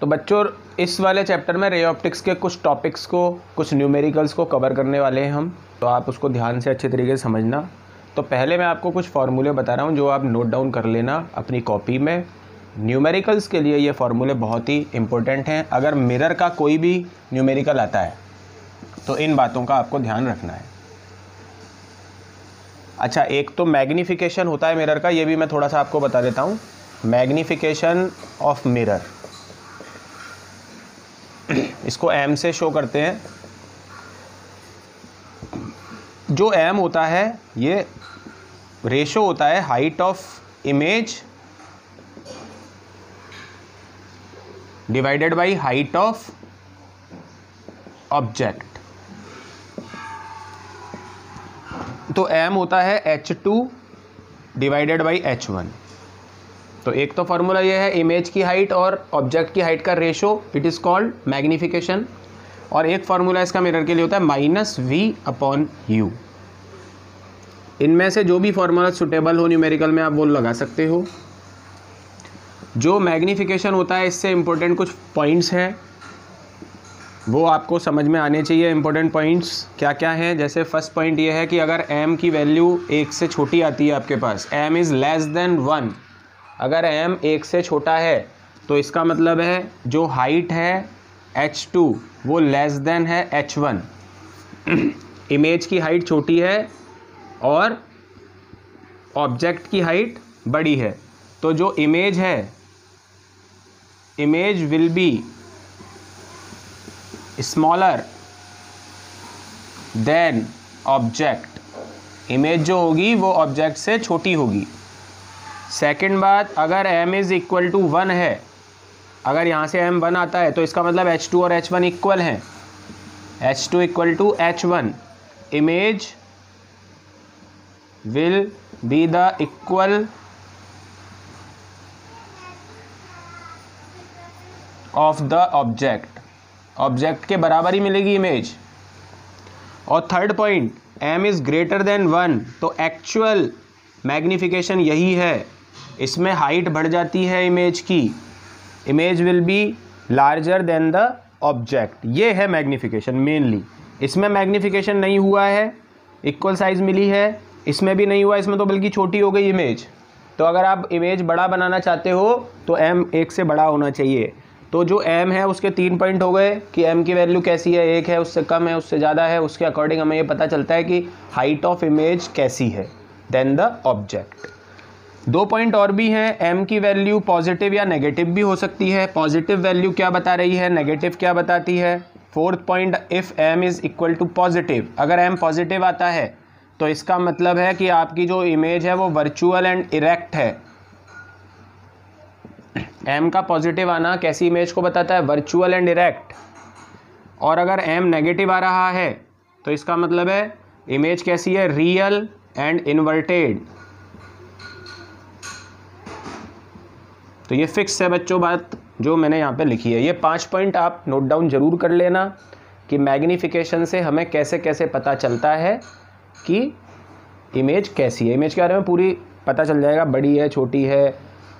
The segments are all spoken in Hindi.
तो बच्चों इस वाले चैप्टर में रे ऑप्टिक्स के कुछ टॉपिक्स को कुछ न्यूमेरिकल्स को कवर करने वाले हैं हम तो आप उसको ध्यान से अच्छे तरीके से समझना तो पहले मैं आपको कुछ फार्मूले बता रहा हूँ जो आप नोट डाउन कर लेना अपनी कॉपी में न्यूमेरिकल्स के लिए ये फार्मूले बहुत ही इंपॉर्टेंट हैं अगर मिरर का कोई भी न्यूमेरिकल आता है तो इन बातों का आपको ध्यान रखना है अच्छा एक तो मैग्नीफिकेशन होता है मिरर का ये भी मैं थोड़ा सा आपको बता देता हूँ मैग्नीफिकेशन ऑफ मिरर इसको एम से शो करते हैं जो एम होता है ये रेशो होता है height of image divided by height of object तो एम होता है H two divided by H one तो एक तो फार्मूला ये है इमेज की हाइट और ऑब्जेक्ट की हाइट का ratio it is called magnification और एक फार्मूला इसका मिरर के लिए होता है माइनस वी अपॉन यू इनमें से जो भी फार्मूला सुटेबल हो न्यूमेरिकल में आप वो लगा सकते हो जो मैग्नीफिकेशन होता है इससे इम्पोर्टेंट कुछ पॉइंट्स हैं वो आपको समझ में आने चाहिए इम्पोर्टेंट पॉइंट्स क्या क्या हैं जैसे फर्स्ट पॉइंट ये है कि अगर m की वैल्यू एक से छोटी आती है आपके पास m is less than one अगर एम एक से छोटा है तो इसका मतलब है जो हाइट है एच टू वो लेस देन है एच वन इमेज की हाइट छोटी है और ऑब्जेक्ट की हाइट बड़ी है तो जो इमेज है image will be smaller than object image जो होगी वो ऑब्जेक्ट से छोटी होगी सेकंड बात अगर m is equal to one है अगर यहाँ से m वन आता है तो इसका मतलब h2 और h1 इक्वल हैं h2 to equal to H image will be the equal of the object object के बराबर ही मिलेगी इमेज और third point m is greater than one तो एक्चुअल मैग्निफिकेशन यही है इसमें हाइट बढ़ जाती है इमेज की image will be larger than the object ये है मैग्नीफिकेशन मेनली इसमें मैग्नीफिकेशन नहीं हुआ है इक्वल साइज़ मिली है इसमें भी नहीं हुआ इसमें तो बल्कि छोटी हो गई इमेज तो अगर आप इमेज बड़ा बनाना चाहते हो तो एम एक से बड़ा होना चाहिए तो जो एम है उसके तीन पॉइंट हो गए कि एम की वैल्यू कैसी है एक है उससे कम है उससे ज़्यादा है उसके अकॉर्डिंग हमें ये पता चलता है कि हाइट ऑफ इमेज कैसी है देन द ऑब्जेक्ट दो पॉइंट और भी हैं एम की वैल्यू पॉजिटिव या नेगेटिव भी हो सकती है पॉजिटिव वैल्यू क्या बता रही है नेगेटिव क्या बताती है fourth point if M is equal to positive अगर एम पॉजिटिव आता है तो इसका मतलब है कि आपकी जो इमेज है वो वर्चुअल एंड इरेक्ट है एम का पॉजिटिव आना कैसी इमेज को बताता है वर्चुअल एंड इरेक्ट और अगर एम नेगेटिव आ रहा है तो इसका मतलब है इमेज कैसी है रियल एंड इन्वर्टेड तो ये फिक्स है बच्चों बात जो मैंने यहाँ पे लिखी है ये पाँच पॉइंट आप नोट डाउन ज़रूर कर लेना कि मैग्नीफिकेशन से हमें कैसे कैसे पता चलता है कि इमेज कैसी है इमेज के बारे में पूरी पता चल जाएगा बड़ी है छोटी है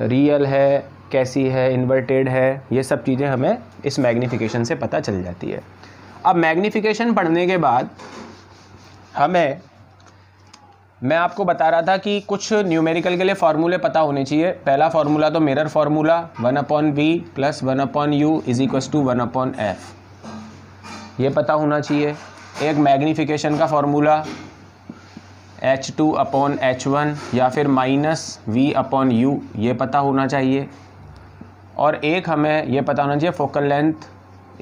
रियल है कैसी है इन्वर्टेड है ये सब चीज़ें हमें इस मैग्नीफिकेशन से पता चल जाती है अब मैग्नीफिकेशन पढ़ने के बाद हमें मैं आपको बता रहा था कि कुछ न्यूमेरिकल के लिए फार्मूले पता होने चाहिए पहला फार्मूला तो mirror formula one upon we plus one upon you is equal to one upon F ये पता होना चाहिए एक मैग्नीफिकेशन का formula H two upon H one या फिर माइनस वी अपॉन यू ये पता होना चाहिए और एक हमें यह पता होना चाहिए focal length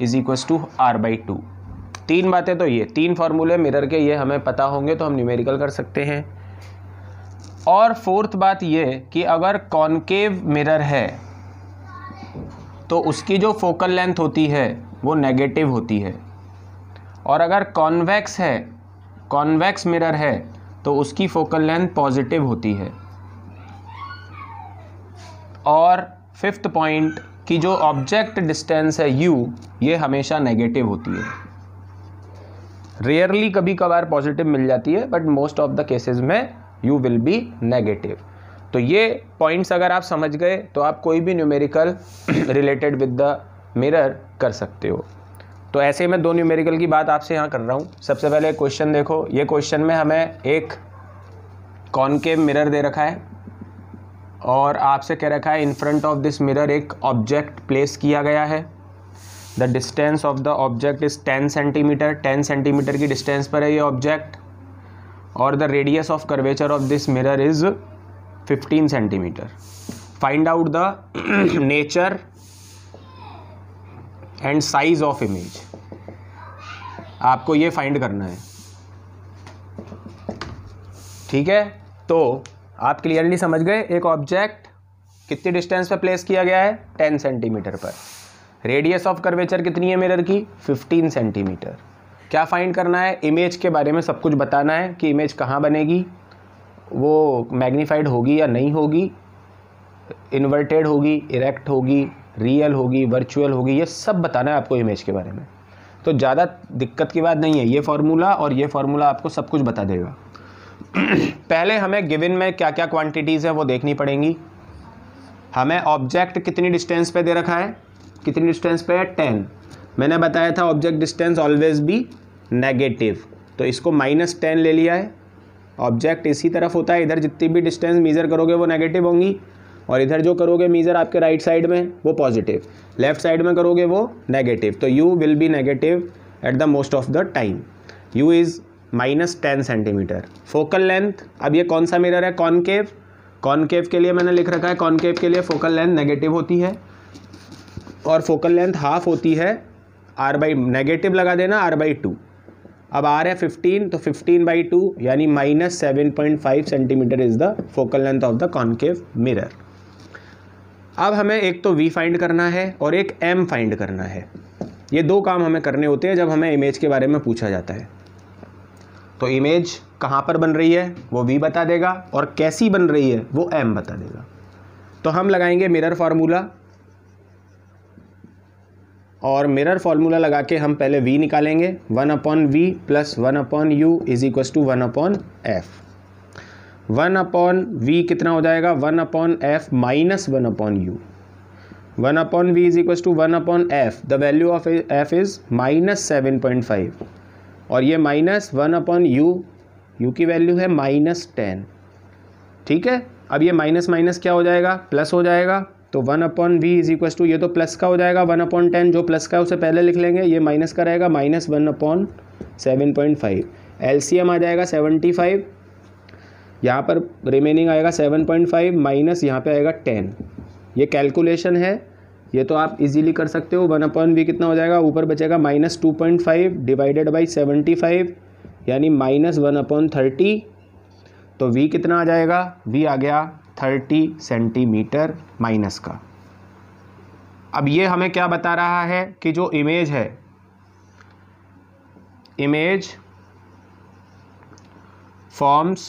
is equal to R by two तीन बातें तो ये तीन फार्मूले मिरर के ये हमें पता होंगे तो हम न्यूमेरिकल कर सकते हैं और फोर्थ बात ये कि अगर कॉन्केव मिरर है तो उसकी जो फोकल लेंथ होती है वो नेगेटिव होती है और अगर कॉन्वेक्स है कॉन्वेक्स मिरर है तो उसकी फोकल लेंथ पॉजिटिव होती है और फिफ्थ पॉइंट कि जो ऑब्जेक्ट डिस्टेंस है यू ये हमेशा नेगेटिव होती है रेयरली कभी कभार पॉजिटिव मिल जाती है but most of the cases में यू विल बी नेगेटिव तो ये पॉइंट्स अगर आप समझ गए तो आप कोई भी numerical related with the mirror कर सकते हो तो ऐसे में दो न्यूमेरिकल की बात आपसे यहाँ कर रहा हूँ सबसे पहले क्वेश्चन देखो ये क्वेश्चन में हमें एक कॉनकेव मिरर दे रखा है और आपसे कह रखा है in front of this mirror एक ऑब्जेक्ट प्लेस किया गया है the distance of the object is ten centimeter ten centimeter की डिस्टेंस पर है ये ऑब्जेक्ट और the radius of curvature of this mirror is fifteen centimeter find out the nature and size of image आपको ये फाइंड करना है ठीक है तो आप क्लियरली समझ गए एक ऑब्जेक्ट कितनी डिस्टेंस पर प्लेस किया गया है टेन सेंटीमीटर पर रेडियस ऑफ कर्वेचर कितनी है मिरर की 15 सेंटीमीटर क्या फाइंड करना है इमेज के बारे में सब कुछ बताना है कि इमेज कहाँ बनेगी वो मैग्नीफाइड होगी या नहीं होगी इन्वर्टेड होगी इरेक्ट होगी रियल होगी वर्चुअल होगी ये सब बताना है आपको इमेज के बारे में तो ज़्यादा दिक्कत की बात नहीं है ये फार्मूला और ये फार्मूला आपको सब कुछ बता देगा पहले हमें गिविन में क्या क्या क्वांटिटीज़ है वो देखनी पड़ेंगी हमें ऑब्जेक्ट कितनी डिस्टेंस पे दे रखा है कितनी डिस्टेंस पे है टेन मैंने बताया था object distance always be negative तो इसको माइनस टेन ले लिया है ऑब्जेक्ट इसी तरफ होता है इधर जितनी भी डिस्टेंस मीज़र करोगे वो नेगेटिव होंगी और इधर जो करोगे मीज़र आपके राइट साइड में वो पॉजिटिव लेफ्ट साइड में करोगे वो नेगेटिव तो u will be negative at the most of the time u is minus ten centimeter focal length अब ये कौन सा मिरर है कॉनकेव कॉनकेव के लिए मैंने लिख रखा है कॉनकेव के लिए फोकल लेंथ नेगेटिव होती है और फोकल लेंथ हाफ होती है आर बाई नेगेटिव लगा देना आर बाई टू अब आर है फिफ्टीन तो फिफ्टीन बाई टू यानी minus seven point five centimeter is the focal length of the concave mirror अब हमें एक तो वी फाइंड करना है और एक एम फाइंड करना है ये दो काम हमें करने होते हैं जब हमें इमेज के बारे में पूछा जाता है तो इमेज कहाँ पर बन रही है वो वी बता देगा और कैसी बन रही है वो एम बता देगा तो हम लगाएंगे मिरर फार्मूला और मिरर फार्मूला लगा के हम पहले v निकालेंगे one upon we plus one upon you is equal to one upon f one upon v कितना हो जाएगा one upon f minus one upon u one upon v is equal to one upon f the value of f is minus seven point five और ये minus one upon u u की वैल्यू है माइनस टेन ठीक है अब ये माइनस माइनस क्या हो जाएगा प्लस हो जाएगा तो one upon v is equal to ये तो प्लस का हो जाएगा वन अपॉन टेन जो प्लस का है उसे पहले लिख लेंगे ये माइनस का रहेगा minus one upon seven point five L C M आ जाएगा सेवेंटी फाइव यहाँ पर रिमेनिंग आएगा सेवन पॉइंट फाइव माइनस यहाँ पर आएगा टेन ये कैलकुलेशन है ये तो आप इजीली कर सकते हो वन अपॉन वी कितना हो जाएगा ऊपर बचेगा minus two point five divided by seventy five यानी माइनस वन अपॉन थर्टी तो वी कितना आ जाएगा वी आ गया थर्टी सेंटीमीटर माइनस का अब ये हमें क्या बता रहा है कि जो इमेज है image forms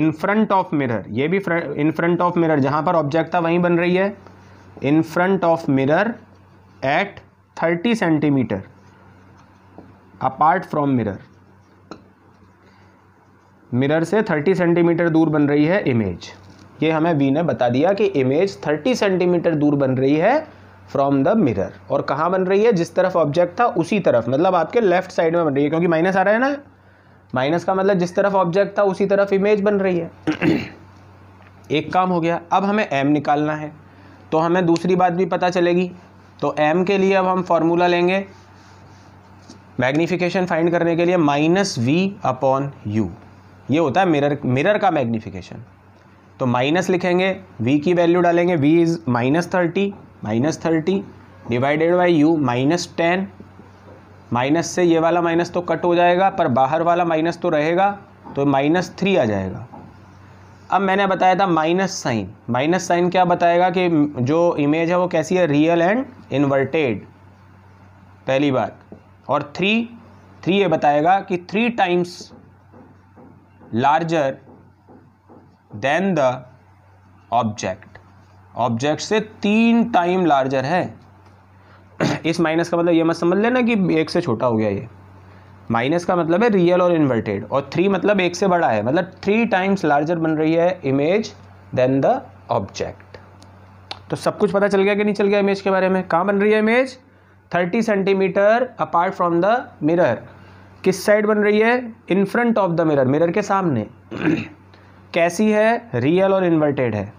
in front of mirror ये भी इन फ्रंट ऑफ मिरर जहां पर ऑब्जेक्ट था वहीं बन रही है in front of mirror at thirty centimeter apart from mirror mirror से थर्टी सेंटीमीटर दूर बन रही है इमेज ये हमें वी ने बता दिया कि इमेज 30 सेंटीमीटर दूर बन रही है फ्रॉम द मिरर और कहाँ बन रही है जिस तरफ ऑब्जेक्ट था उसी तरफ मतलब आपके लेफ्ट साइड में बन रही है क्योंकि माइनस आ रहा है ना माइनस का मतलब जिस तरफ ऑब्जेक्ट था उसी तरफ इमेज बन रही है एक काम हो गया अब हमें एम निकालना है तो हमें दूसरी बात भी पता चलेगी तो एम के लिए अब हम फॉर्मूला लेंगे मैग्नीफिकेशन फाइंड करने के लिए माइनस वी अपॉन यू ये होता है मिरर मिरर का मैग्नीफिकेशन तो माइनस लिखेंगे v की वैल्यू डालेंगे v is minus thirty minus thirty divided by u minus ten minus से ये वाला माइनस तो कट हो जाएगा पर बाहर वाला माइनस तो रहेगा तो माइनस थ्री आ जाएगा अब मैंने बताया था माइनस साइन माइनस साइन क्या बताएगा कि जो इमेज है वो कैसी है रियल एंड इन्वर्टेड पहली बात और थ्री थ्री ये बताएगा कि three times larger than the object object से तीन टाइम लार्जर है इस माइनस का मतलब ये मत समझ लेना कि एक से छोटा हो गया ये माइनस का मतलब है रियल और इन्वर्टेड और थ्री मतलब एक से बड़ा है मतलब थ्री टाइम्स लार्जर बन रही है इमेज देन द ऑब्जेक्ट तो सब कुछ पता चल गया कि नहीं चल गया इमेज के बारे में कहाँ बन रही है image thirty centimeter apart from the mirror किस साइड बन रही है in front of the mirror mirror के सामने कैसी है रियल और इन्वर्टेड है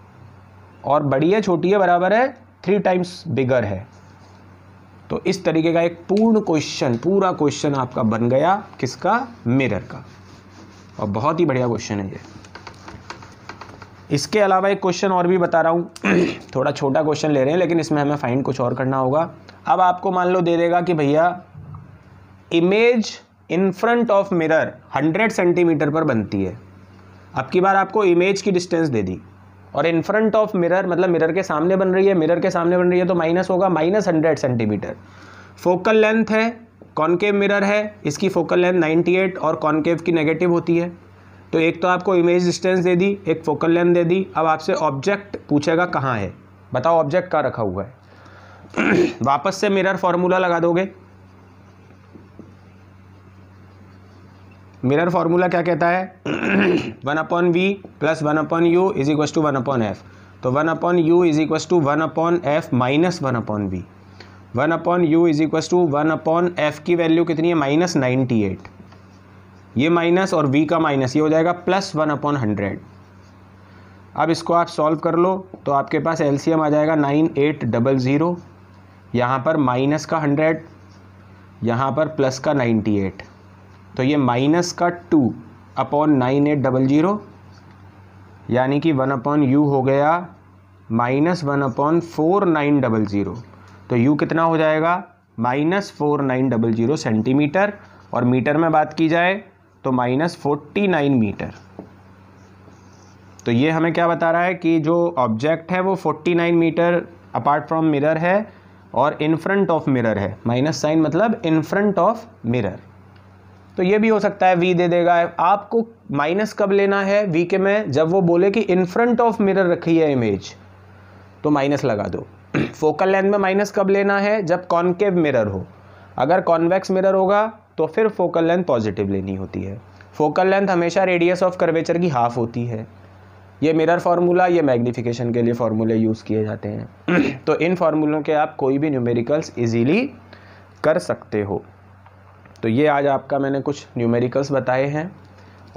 और बड़ी है छोटी है बराबर है थ्री टाइम्स बिगर है तो इस तरीके का एक पूर्ण क्वेश्चन पूरा क्वेश्चन आपका बन गया किसका मिरर का और बहुत ही बढ़िया क्वेश्चन है ये इसके अलावा एक क्वेश्चन और भी बता रहा हूँ थोड़ा छोटा क्वेश्चन ले रहे हैं लेकिन इसमें हमें फाइंड कुछ और करना होगा अब आपको मान लो दे देगा कि भैया image in front of mirror 100 centimeter पर बनती है अब की बार आपको इमेज की डिस्टेंस दे दी और इन फ्रंट ऑफ मिरर मतलब मिरर के सामने बन रही है मिरर के सामने बन रही है तो माइनस होगा minus hundred centimeter focal length है कॉन्केव मिरर है इसकी फोकल लेंथ 98 और कॉन्केव की नेगेटिव होती है तो एक तो आपको इमेज डिस्टेंस दे दी एक फोकल लेंथ दे दी अब आपसे ऑब्जेक्ट पूछेगा कहाँ है बताओ ऑब्जेक्ट कहाँ रखा हुआ है वापस से मिरर फार्मूला लगा दोगे मिरर फार्मूला क्या कहता है one upon we plus one upon you is equal to one upon f तो one upon you is equals to one upon f minus one upon v one upon you is equals to one upon f की वैल्यू कितनी है माइनस नाइन्टी एट ये माइनस और वी का माइनस ये हो जाएगा प्लस वन अपॉन हंड्रेड अब इसको आप सॉल्व कर लो तो आपके पास एलसीएम आ जाएगा नाइन एट डबल ज़ीरो यहाँ पर माइनस का हंड्रेड यहाँ पर प्लस का नाइन्टी एट तो ये माइनस का two upon nine eight double zero यानी कि वन अपॉन यू हो गया minus one upon four nine double zero तो यू कितना हो जाएगा minus four nine double zero centimeter और मीटर में बात की जाए तो माइनस फोर्टी नाइन मीटर तो ये हमें क्या बता रहा है कि जो ऑब्जेक्ट है वो forty nine meter apart from mirror है और इन फ्रंट ऑफ मिरर है माइनस साइन मतलब इन फ्रंट ऑफ मिरर तो ये भी हो सकता है वी दे देगा आपको माइनस कब लेना है वी के में जब वो बोले कि इन फ्रंट ऑफ मिरर रखी है इमेज तो माइनस लगा दो फोकल लेंथ में माइनस कब लेना है जब कॉन्केव मिरर हो अगर कॉन्वेक्स मिरर होगा तो फिर फोकल लेंथ पॉजिटिव लेनी होती है फोकल लेंथ हमेशा रेडियस ऑफ कर्वेचर की हाफ होती है ये मिरर फार्मूला ये मैग्नीफिकेशन के लिए फार्मूले यूज़ किए जाते हैं तो इन फार्मूलों के आप कोई भी न्यूमेरिकल्स ईजीली कर सकते हो तो ये आज आपका मैंने कुछ न्यूमेरिकल्स बताए हैं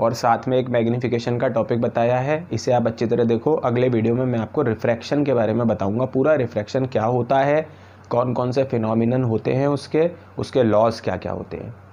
और साथ में एक मैग्नीफिकेशन का टॉपिक बताया है इसे आप अच्छी तरह देखो अगले वीडियो में मैं आपको रिफ्रैक्शन के बारे में बताऊँगा पूरा रिफ्रैक्शन क्या होता है कौन कौन से फिनोमिनन होते हैं उसके उसके लॉज क्या क्या होते हैं